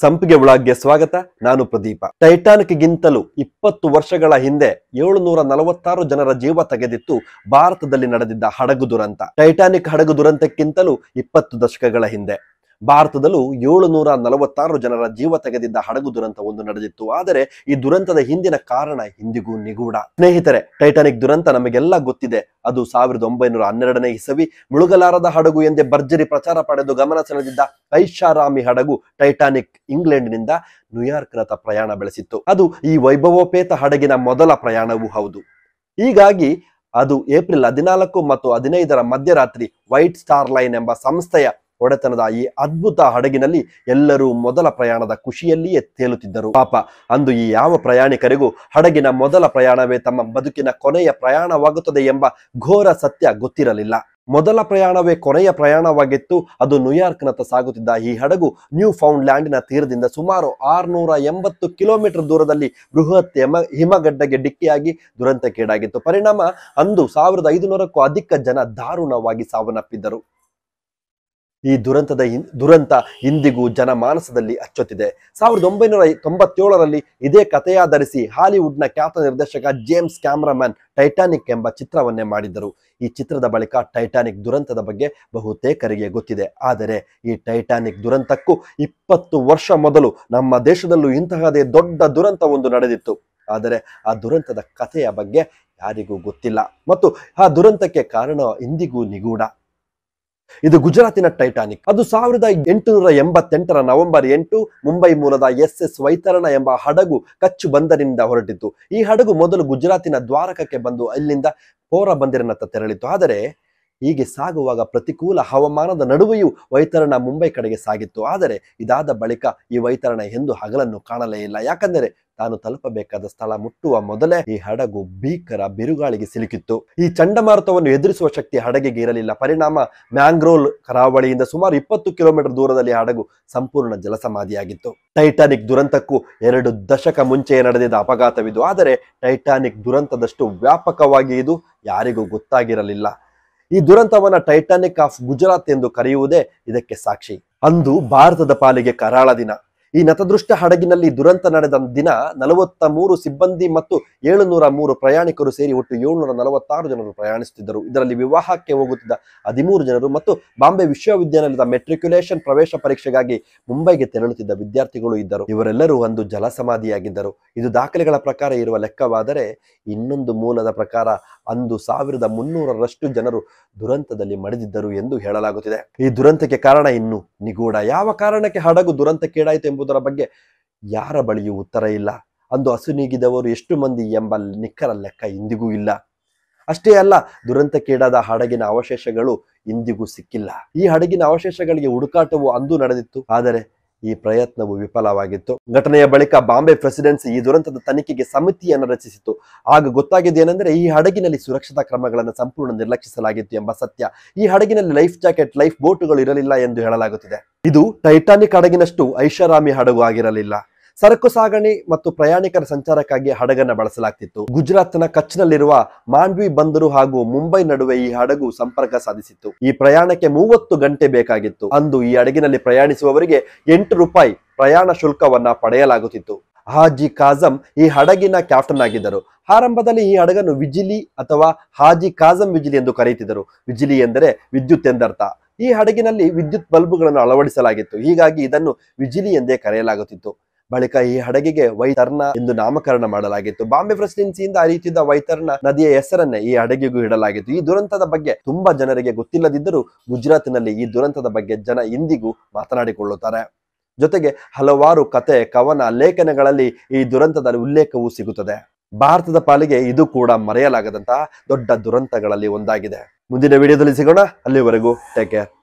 ಸಂಪಿಗೆ ಉಳಾಗ್ಗೆ ಸ್ವಾಗತ ನಾನು ಪ್ರದೀಪ ಟೈಟಾನಿಕ್ ಗಿಂತಲೂ ಇಪ್ಪತ್ತು ವರ್ಷಗಳ ಹಿಂದೆ ಏಳುನೂರ ನಲವತ್ತಾರು ಜನರ ಜೀವ ತೆಗೆದಿತ್ತು ಭಾರತದಲ್ಲಿ ನಡೆದಿದ್ದ ಹಡಗು ದುರಂತ ಟೈಟಾನಿಕ್ ಹಡಗು ದುರಂತಕ್ಕಿಂತಲೂ ಇಪ್ಪತ್ತು ದಶಕಗಳ ಹಿಂದೆ ಭಾರತದಲ್ಲೂ ಏಳುನೂರ ನಲವತ್ತಾರು ಜನರ ಜೀವ ತೆಗೆದಿದ್ದ ಹಡಗು ದುರಂತ ಒಂದು ನಡೆದಿತ್ತು ಆದರೆ ಈ ದುರಂತದ ಹಿಂದಿನ ಕಾರಣ ಇಂದಿಗೂ ನಿಗೂಢ ಸ್ನೇಹಿತರೆ ಟೈಟಾನಿಕ್ ದುರಂತ ನಮಗೆಲ್ಲ ಗೊತ್ತಿದೆ ಅದು ಸಾವಿರದ ಒಂಬೈನೂರ ಹನ್ನೆರಡನೇ ಇಸವಿ ಮುಳುಗಲಾರದ ಹಡಗು ಎಂದೇ ಭರ್ಜರಿ ಪ್ರಚಾರ ಪಡೆದು ಗಮನ ಸೆಳೆದಿದ್ದ ಐಷಾರಾಮಿ ಹಡಗು ಟೈಟಾನಿಕ್ ಇಂಗ್ಲೆಂಡ್ನಿಂದ ನ್ಯೂಯಾರ್ಕ್ನತ್ತ ಪ್ರಯಾಣ ಬೆಳೆಸಿತ್ತು ಅದು ಈ ವೈಭವೋಪೇತ ಹಡಗಿನ ಮೊದಲ ಪ್ರಯಾಣವೂ ಹೌದು ಹೀಗಾಗಿ ಅದು ಏಪ್ರಿಲ್ ಹದಿನಾಲ್ಕು ಮತ್ತು ಹದಿನೈದರ ಮಧ್ಯರಾತ್ರಿ ವೈಟ್ ಸ್ಟಾರ್ ಲೈನ್ ಎಂಬ ಸಂಸ್ಥೆಯ ಒಡೆತನದ ಈ ಅದ್ಭುತ ಹಡಗಿನಲ್ಲಿ ಎಲ್ಲರೂ ಮೊದಲ ಪ್ರಯಾಣದ ಖುಷಿಯಲ್ಲಿಯೇ ತೇಲುತ್ತಿದ್ದರು ಪಾಪ ಅಂದು ಈ ಯಾವ ಪ್ರಯಾಣಿಕರಿಗೂ ಹಡಗಿನ ಮೊದಲ ಪ್ರಯಾಣವೇ ತಮ್ಮ ಬದುಕಿನ ಕೊನೆಯ ಪ್ರಯಾಣವಾಗುತ್ತದೆ ಎಂಬ ಘೋರ ಸತ್ಯ ಗೊತ್ತಿರಲಿಲ್ಲ ಮೊದಲ ಪ್ರಯಾಣವೇ ಕೊನೆಯ ಪ್ರಯಾಣವಾಗಿತ್ತು ಅದು ನ್ಯೂಯಾರ್ಕ್ನತ್ತ ಸಾಗುತ್ತಿದ್ದ ಈ ಹಡಗು ನ್ಯೂ ಫೌಂಡ್ ಲ್ಯಾಂಡಿನ ತೀರದಿಂದ ಸುಮಾರು ಆರುನೂರ ಎಂಬತ್ತು ಕಿಲೋಮೀಟರ್ ದೂರದಲ್ಲಿ ಬೃಹತ್ ಹಿಮ ಹಿಮಗಡ್ಡಗೆ ಡಿಕ್ಕಿಯಾಗಿ ದುರಂತಕ್ಕೀಡಾಗಿತ್ತು ಪರಿಣಾಮ ಅಂದು ಸಾವಿರದ ಐದುನೂರಕ್ಕೂ ಅಧಿಕ ಜನ ದಾರುಣವಾಗಿ ಸಾವನ್ನಪ್ಪಿದ್ದರು ಈ ದುರಂತದ ದುರಂತ ಇಂದಿಗೂ ಜನಮಾನಸದಲ್ಲಿ ಅಚ್ಚೊತ್ತಿದೆ ಸಾವಿರದ ಒಂಬೈನೂರ ತೊಂಬತ್ತೇಳರಲ್ಲಿ ಇದೇ ಕಥೆಯಾಧರಿಸಿ ಹಾಲಿವುಡ್ನ ಖ್ಯಾತ ನಿರ್ದೇಶಕ ಜೇಮ್ಸ್ ಕ್ಯಾಮ್ರಾಮನ್ ಟೈಟಾನಿಕ್ ಎಂಬ ಚಿತ್ರವನ್ನೇ ಮಾಡಿದ್ದರು ಈ ಚಿತ್ರದ ಬಳಿಕ ಟೈಟಾನಿಕ್ ದುರಂತದ ಬಗ್ಗೆ ಬಹುತೇಕರಿಗೆ ಗೊತ್ತಿದೆ ಆದರೆ ಈ ಟೈಟಾನಿಕ್ ದುರಂತಕ್ಕೂ ಇಪ್ಪತ್ತು ವರ್ಷ ಮೊದಲು ನಮ್ಮ ದೇಶದಲ್ಲೂ ಇಂತಹದೇ ದೊಡ್ಡ ದುರಂತವೊಂದು ನಡೆದಿತ್ತು ಆದರೆ ಆ ದುರಂತದ ಕಥೆಯ ಬಗ್ಗೆ ಯಾರಿಗೂ ಗೊತ್ತಿಲ್ಲ ಮತ್ತು ಆ ದುರಂತಕ್ಕೆ ಕಾರಣ ಇಂದಿಗೂ ನಿಗೂಢ ಇದು ಗುಜರಾತಿನ ಟೈಟಾನಿಕ್ ಅದು ಸಾವಿರದ ಎಂಟುನೂರ ಎಂಬತ್ತೆಂಟರ ನವೆಂಬರ್ ಎಂಟು ಮುಂಬೈ ಮೂಲದ ಎಸ್ ಎಸ್ ವೈತರಣ ಎಂಬ ಹಡಗು ಕಚ್ಚು ಬಂದರಿನಿಂದ ಹೊರಟಿತ್ತು ಈ ಹಡಗು ಮೊದಲು ಗುಜರಾತಿನ ದ್ವಾರಕಕ್ಕೆ ಬಂದು ಅಲ್ಲಿಂದ ಪೋರ ಬಂದರಿನತ್ತ ತೆರಳಿತ್ತು ಆದರೆ ಹೀಗೆ ಸಾಗುವಾಗ ಪ್ರತಿಕೂಲ ಹವಾಮಾನದ ನಡುವೆಯೂ ವೈತರಣ ಮುಂಬೈ ಕಡೆಗೆ ಸಾಗಿತ್ತು ಆದರೆ ಇದಾದ ಬಳಿಕ ಈ ವೈತರಣ ಎಂದು ಹಗಲನ್ನು ಕಾಣಲೇ ಇಲ್ಲ ಯಾಕಂದರೆ ತಾನು ತಲುಪಬೇಕಾದ ಸ್ಥಳ ಮುಟ್ಟುವ ಮೊದಲೇ ಈ ಹಡಗು ಭೀಕರ ಬಿರುಗಾಳಿಗೆ ಸಿಲುಕಿತ್ತು ಈ ಚಂಡಮಾರುತವನ್ನು ಎದುರಿಸುವ ಶಕ್ತಿ ಹಡಗಿಗೆ ಇರಲಿಲ್ಲ ಪರಿಣಾಮ ಮ್ಯಾಂಗ್ರೋಲ್ ಕರಾವಳಿಯಿಂದ ಸುಮಾರು ಇಪ್ಪತ್ತು ಕಿಲೋಮೀಟರ್ ದೂರದಲ್ಲಿ ಹಡಗು ಸಂಪೂರ್ಣ ಜಲಸಮಾಧಿಯಾಗಿತ್ತು ಟೈಟಾನಿಕ್ ದುರಂತಕ್ಕೂ ಎರಡು ದಶಕ ಮುಂಚೆಯೇ ನಡೆದಿದ್ದ ಅಪಘಾತವಿದು ಆದರೆ ಟೈಟಾನಿಕ್ ದುರಂತದಷ್ಟು ವ್ಯಾಪಕವಾಗಿ ಇದು ಯಾರಿಗೂ ಗೊತ್ತಾಗಿರಲಿಲ್ಲ ಈ ದುರಂತವನ್ನ ಟೈಟಾನಿಕ್ ಆಫ್ ಗುಜರಾತ್ ಎಂದು ಕರೆಯುವುದೇ ಇದಕ್ಕೆ ಸಾಕ್ಷಿ ಅಂದು ಭಾರತದ ಪಾಲಿಗೆ ಕರಾಳ ದಿನ ಈ ನತದೃಷ್ಟ ಹಡಗಿನಲ್ಲಿ ದುರಂತ ನಡೆದ ದಿನ ನಲವತ್ತ ಮೂರು ಸಿಬ್ಬಂದಿ ಮತ್ತು ಏಳುನೂರ ಮೂರು ಪ್ರಯಾಣಿಕರು ಸೇರಿ ಒಟ್ಟು ಏಳುನೂರ ನಲವತ್ತಾರು ಜನರು ಪ್ರಯಾಣಿಸುತ್ತಿದ್ದರು ಇದರಲ್ಲಿ ವಿವಾಹಕ್ಕೆ ಹೋಗುತ್ತಿದ್ದ ಹದಿಮೂರು ಜನರು ಮತ್ತು ಬಾಂಬೆ ವಿಶ್ವವಿದ್ಯಾನಿಲಯದ ಮೆಟ್ರಿಕ್ಯುಲೇಷನ್ ಪ್ರವೇಶ ಪರೀಕ್ಷೆಗಾಗಿ ಮುಂಬೈಗೆ ತೆರಳುತ್ತಿದ್ದ ವಿದ್ಯಾರ್ಥಿಗಳು ಇದ್ದರು ಇವರೆಲ್ಲರೂ ಒಂದು ಜಲಸಮಾಧಿಯಾಗಿದ್ದರು ಇದು ದಾಖಲೆಗಳ ಪ್ರಕಾರ ಇರುವ ಲೆಕ್ಕವಾದರೆ ಇನ್ನೊಂದು ಮೂಲದ ಪ್ರಕಾರ ಅಂದು ಸಾವಿರದ ಮುನ್ನೂರರಷ್ಟು ಜನರು ದುರಂತದಲ್ಲಿ ಮಡಿದಿದ್ದರು ಎಂದು ಹೇಳಲಾಗುತ್ತಿದೆ ಈ ದುರಂತಕ್ಕೆ ಕಾರಣ ಇನ್ನು ನಿಗೂಢ ಯಾವ ಕಾರಣಕ್ಕೆ ಹಡಗು ದುರಂತಕ್ಕೀಡಾಯಿತು ಎಂಬ ಎಂಬುದರ ಬಗ್ಗೆ ಯಾರ ಬಳಿಯೂ ಉತ್ತರ ಇಲ್ಲ ಅಂದು ಅಸುನೀಗಿದವರು ಎಷ್ಟು ಮಂದಿ ಎಂಬ ನಿಖರ ಲೆಕ್ಕ ಇಂದಿಗೂ ಇಲ್ಲ ಅಷ್ಟೇ ಅಲ್ಲ ದುರಂತಕ್ಕೀಡಾದ ಹಡಗಿನ ಅವಶೇಷಗಳು ಇಂದಿಗೂ ಸಿಕ್ಕಿಲ್ಲ ಈ ಹಡಗಿನ ಅವಶೇಷಗಳಿಗೆ ಹುಡುಕಾಟವು ಅಂದು ನಡೆದಿತ್ತು ಆದರೆ ಈ ಪ್ರಯತ್ನವು ವಿಫಲವಾಗಿತ್ತು ಘಟನೆಯ ಬಳಿಕ ಬಾಂಬೆ ಪ್ರೆಸಿಡೆನ್ಸಿ ಈ ದುರಂತದ ತನಿಖೆಗೆ ಸಮಿತಿಯನ್ನು ರಚಿಸಿತ್ತು ಆಗ ಗೊತ್ತಾಗಿದ್ದೇನೆಂದರೆ ಈ ಹಡಗಿನಲ್ಲಿ ಸುರಕ್ಷತಾ ಕ್ರಮಗಳನ್ನು ಸಂಪೂರ್ಣ ನಿರ್ಲಕ್ಷಿಸಲಾಗಿತ್ತು ಎಂಬ ಸತ್ಯ ಈ ಹಡಗಿನಲ್ಲಿ ಲೈಫ್ ಜಾಕೆಟ್ ಲೈಫ್ ಬೋಟುಗಳು ಇರಲಿಲ್ಲ ಎಂದು ಹೇಳಲಾಗುತ್ತಿದೆ ಇದು ಟೈಟಾನಿಕ್ ಹಡಗಿನಷ್ಟು ಐಷಾರಾಮಿ ಹಡಗು ಆಗಿರಲಿಲ್ಲ ಸರಕು ಸಾಗಣೆ ಮತ್ತು ಪ್ರಯಾಣಿಕರ ಸಂಚಾರಕ್ಕಾಗಿ ಹಡಗನ್ನು ಬಳಸಲಾಗ್ತಿತ್ತು ಗುಜರಾತ್ನ ಕಚ್ನಲ್ಲಿರುವ ಮಾಂಡ್ವಿ ಬಂದರು ಹಾಗೂ ಮುಂಬೈ ನಡುವೆ ಈ ಹಡಗು ಸಂಪರ್ಕ ಸಾಧಿಸಿತ್ತು ಈ ಪ್ರಯಾಣಕ್ಕೆ ಮೂವತ್ತು ಗಂಟೆ ಬೇಕಾಗಿತ್ತು ಅಂದು ಈ ಹಡಗಿನಲ್ಲಿ ಪ್ರಯಾಣಿಸುವವರಿಗೆ ಎಂಟು ರೂಪಾಯಿ ಪ್ರಯಾಣ ಶುಲ್ಕವನ್ನ ಪಡೆಯಲಾಗುತ್ತಿತ್ತು ಹಾಜಿ ಕಾಜಂ ಈ ಹಡಗಿನ ಕ್ಯಾಪ್ಟನ್ ಆಗಿದ್ದರು ಆರಂಭದಲ್ಲಿ ಈ ಹಡಗನ್ನು ವಿಜಿಲಿ ಅಥವಾ ಹಾಜಿ ಕಾಜಂ ವಿಜಿಲಿ ಎಂದು ಕರೆಯುತ್ತಿದ್ದರು ವಿಜಿಲಿ ಎಂದರೆ ವಿದ್ಯುತ್ ಎಂದರ್ಥ ಈ ಹಡಗಿನಲ್ಲಿ ವಿದ್ಯುತ್ ಬಲ್ಬ್ಗಳನ್ನು ಅಳವಡಿಸಲಾಗಿತ್ತು ಹೀಗಾಗಿ ಇದನ್ನು ವಿಜಿಲಿ ಎಂದೇ ಕರೆಯಲಾಗುತ್ತಿತ್ತು ಬಳಿಕ ಈ ಹಡಗಿಗೆ ವೈತರ್ನ ಎಂದು ನಾಮಕರಣ ಮಾಡಲಾಗಿತ್ತು ಬಾಂಬೆ ಪ್ರೆಸಿಡೆನ್ಸಿಯಿಂದ ಅರಿಯುತ್ತಿದ್ದ ವೈತರ್ನ ನದಿಯ ಹೆಸರನ್ನೇ ಈ ಹಡಗಿಗೂ ಇಡಲಾಗಿತ್ತು ಈ ದುರಂತದ ಬಗ್ಗೆ ತುಂಬಾ ಜನರಿಗೆ ಗೊತ್ತಿಲ್ಲದಿದ್ದರೂ ಗುಜರಾತ್ನಲ್ಲಿ ಈ ದುರಂತದ ಬಗ್ಗೆ ಜನ ಇಂದಿಗೂ ಮಾತನಾಡಿಕೊಳ್ಳುತ್ತಾರೆ ಜೊತೆಗೆ ಹಲವಾರು ಕತೆ ಕವನ ಲೇಖನಗಳಲ್ಲಿ ಈ ದುರಂತದ ಉಲ್ಲೇಖವೂ ಸಿಗುತ್ತದೆ ಭಾರತದ ಪಾಲಿಗೆ ಇದು ಕೂಡ ಮರೆಯಲಾಗದಂತಹ ದೊಡ್ಡ ದುರಂತಗಳಲ್ಲಿ ಒಂದಾಗಿದೆ ಮುಂದಿನ ವಿಡಿಯೋದಲ್ಲಿ ಸಿಗೋಣ ಅಲ್ಲಿವರೆಗೂ ಟೇಕ್ ಕೇರ್